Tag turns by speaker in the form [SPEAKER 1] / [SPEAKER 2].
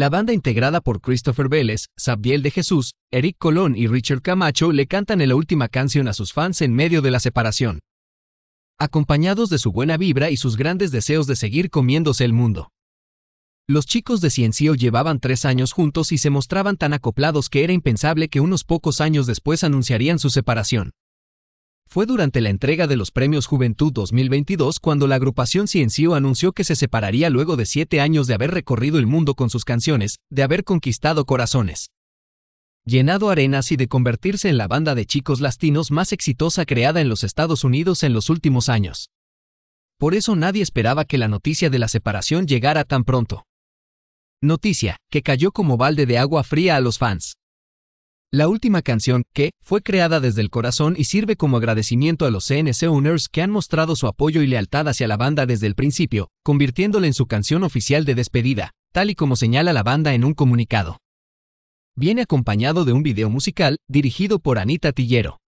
[SPEAKER 1] La banda integrada por Christopher Vélez, Sabiel de Jesús, Eric Colón y Richard Camacho le cantan en la última canción a sus fans en medio de la separación. Acompañados de su buena vibra y sus grandes deseos de seguir comiéndose el mundo. Los chicos de Ciencio llevaban tres años juntos y se mostraban tan acoplados que era impensable que unos pocos años después anunciarían su separación. Fue durante la entrega de los Premios Juventud 2022 cuando la agrupación Ciencio anunció que se separaría luego de siete años de haber recorrido el mundo con sus canciones, de haber conquistado corazones, llenado arenas y de convertirse en la banda de chicos lastinos más exitosa creada en los Estados Unidos en los últimos años. Por eso nadie esperaba que la noticia de la separación llegara tan pronto. Noticia, que cayó como balde de agua fría a los fans. La última canción, que, fue creada desde el corazón y sirve como agradecimiento a los CNC Owners que han mostrado su apoyo y lealtad hacia la banda desde el principio, convirtiéndola en su canción oficial de despedida, tal y como señala la banda en un comunicado. Viene acompañado de un video musical, dirigido por
[SPEAKER 2] Anita Tillero.